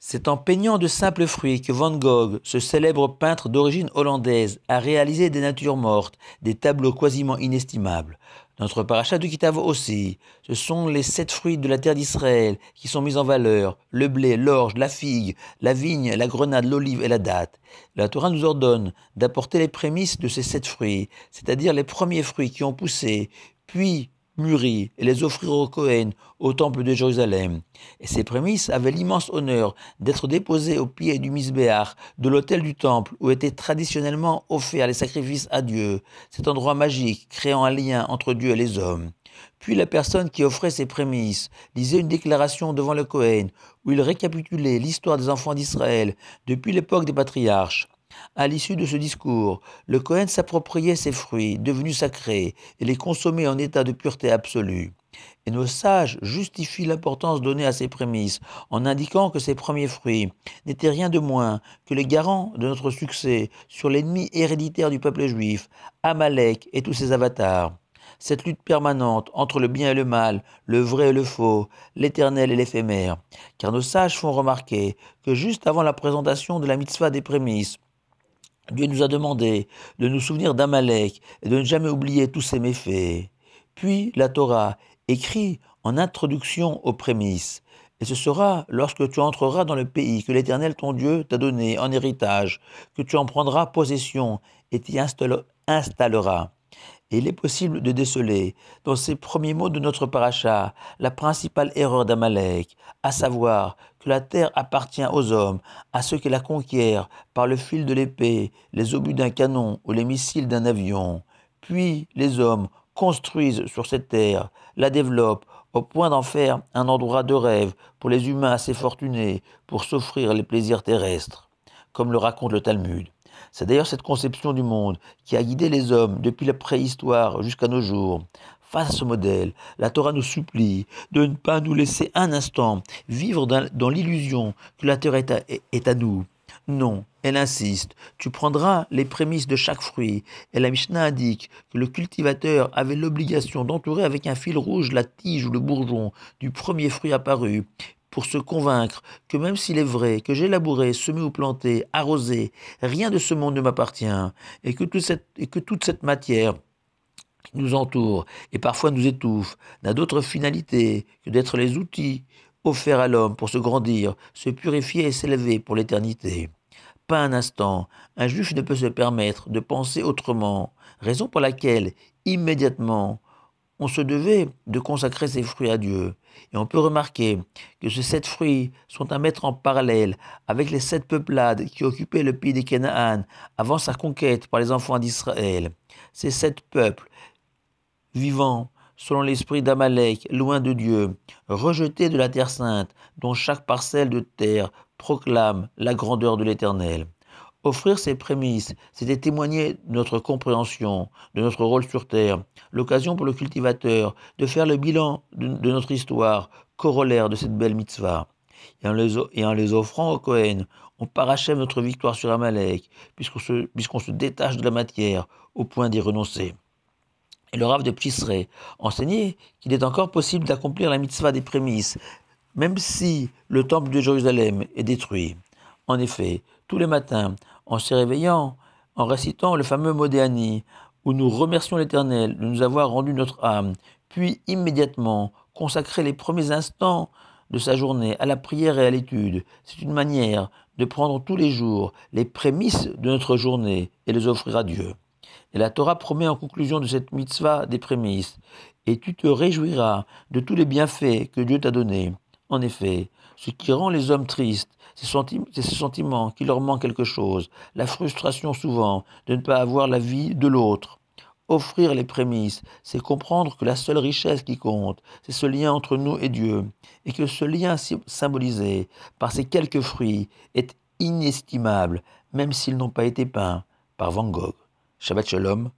C'est en peignant de simples fruits que Van Gogh, ce célèbre peintre d'origine hollandaise, a réalisé des natures mortes, des tableaux quasiment inestimables. Notre paracha de Kitavo aussi. Ce sont les sept fruits de la terre d'Israël qui sont mis en valeur le blé, l'orge, la figue, la vigne, la grenade, l'olive et la date. La Torah nous ordonne d'apporter les prémices de ces sept fruits, c'est-à-dire les premiers fruits qui ont poussé, puis mûris et les offrir au Cohen, au temple de Jérusalem. Et ces prémices avaient l'immense honneur d'être déposées au pied du Misbéar, de l'autel du temple, où étaient traditionnellement offerts les sacrifices à Dieu, cet endroit magique créant un lien entre Dieu et les hommes. Puis la personne qui offrait ces prémices lisait une déclaration devant le Cohen, où il récapitulait l'histoire des enfants d'Israël depuis l'époque des patriarches. À l'issue de ce discours, le Cohen s'appropriait ces fruits, devenus sacrés, et les consommait en état de pureté absolue. Et nos sages justifient l'importance donnée à ces prémices en indiquant que ces premiers fruits n'étaient rien de moins que les garants de notre succès sur l'ennemi héréditaire du peuple juif, Amalek et tous ses avatars. Cette lutte permanente entre le bien et le mal, le vrai et le faux, l'éternel et l'éphémère. Car nos sages font remarquer que juste avant la présentation de la mitzvah des prémices, Dieu nous a demandé de nous souvenir d'Amalek et de ne jamais oublier tous ses méfaits. Puis la Torah, écrit en introduction aux prémices, et ce sera lorsque tu entreras dans le pays que l'Éternel ton Dieu t'a donné en héritage, que tu en prendras possession et t'y installeras. Et il est possible de déceler, dans ces premiers mots de notre paracha, la principale erreur d'Amalek, à savoir que la terre appartient aux hommes, à ceux qui la conquièrent par le fil de l'épée, les obus d'un canon ou les missiles d'un avion. Puis les hommes construisent sur cette terre, la développent, au point d'en faire un endroit de rêve pour les humains assez fortunés, pour s'offrir les plaisirs terrestres, comme le raconte le Talmud. C'est d'ailleurs cette conception du monde qui a guidé les hommes depuis la préhistoire jusqu'à nos jours. Face à ce modèle, la Torah nous supplie de ne pas nous laisser un instant vivre dans, l'illusion que la terre est à, est à nous. Non, elle insiste, tu prendras les prémices de chaque fruit. Et la Mishnah indique que le cultivateur avait l'obligation d'entourer avec un fil rouge la tige ou le bourgeon du premier fruit apparu, pour se convaincre que même s'il est vrai que j'ai labouré, semé ou planté, arrosé, rien de ce monde ne m'appartient, et que toute cette, matière qui nous entoure et parfois nous étouffe n'a d'autre finalité que d'être les outils offerts à l'homme pour se grandir, se purifier et s'élever pour l'éternité. Pas un instant, un juge ne peut se permettre de penser autrement, raison pour laquelle, immédiatement, on se devait de consacrer ces fruits à Dieu. Et on peut remarquer que ces sept fruits sont à mettre en parallèle avec les sept peuplades qui occupaient le pays des Canaan avant sa conquête par les enfants d'Israël. Ces sept peuples vivant selon l'esprit d'Amalek, loin de Dieu, rejetés de la terre sainte, dont chaque parcelle de terre proclame la grandeur de l'Éternel. Offrir ces prémices, c'était témoigner de notre compréhension, de notre rôle sur Terre, l'occasion pour le cultivateur de faire le bilan de, notre histoire, corollaire de cette belle mitzvah. Et en les, offrant au Cohen, on parachève notre victoire sur Amalek, puisqu'on se, se détache de la matière au point d'y renoncer. Et le Rav de Pisseret enseignait qu'il est encore possible d'accomplir la mitzvah des prémices, même si le temple de Jérusalem est détruit. En effet, tous les matins, en se réveillant, en récitant le fameux Modéani, où nous remercions l'Éternel de nous avoir rendu notre âme, puis immédiatement consacrer les premiers instants de sa journée à la prière et à l'étude. C'est une manière de prendre tous les jours les prémices de notre journée et les offrir à Dieu. Et la Torah promet en conclusion de cette mitzvah des prémices, et tu te réjouiras de tous les bienfaits que Dieu t'a donnés. En effet, ce qui rend les hommes tristes, c'est ce sentiment qui leur manque quelque chose, la frustration souvent de ne pas avoir la vie de l'autre. Offrir les prémices, c'est comprendre que la seule richesse qui compte, c'est ce lien entre nous et Dieu, et que ce lien symbolisé par ces quelques fruits est inestimable, même s'ils n'ont pas été peints par Van Gogh. Shabbat Shalom,